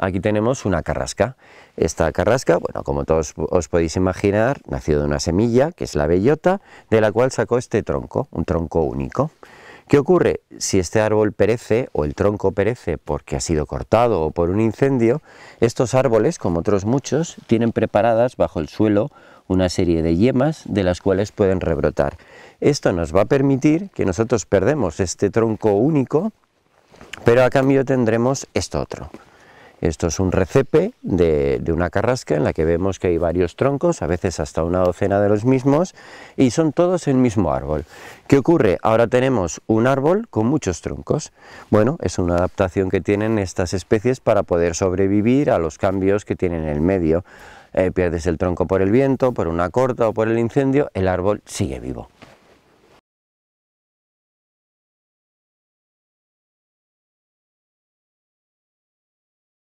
aquí tenemos una carrasca. Esta carrasca, bueno, como todos os podéis imaginar, nació de una semilla, que es la bellota, de la cual sacó este tronco, un tronco único. ¿Qué ocurre? Si este árbol perece o el tronco perece porque ha sido cortado o por un incendio, estos árboles, como otros muchos, tienen preparadas bajo el suelo una serie de yemas de las cuales pueden rebrotar. Esto nos va a permitir que nosotros perdemos este tronco único, pero a cambio tendremos esto otro. Esto es un recepe de, una carrasca en la que vemos que hay varios troncos, a veces hasta una docena de los mismos, y son todos el mismo árbol. ¿Qué ocurre? Ahora tenemos un árbol con muchos troncos. Bueno, es una adaptación que tienen estas especies para poder sobrevivir a los cambios que tienen en el medio. Eh, pierdes el tronco por el viento, por una corta o por el incendio, el árbol sigue vivo.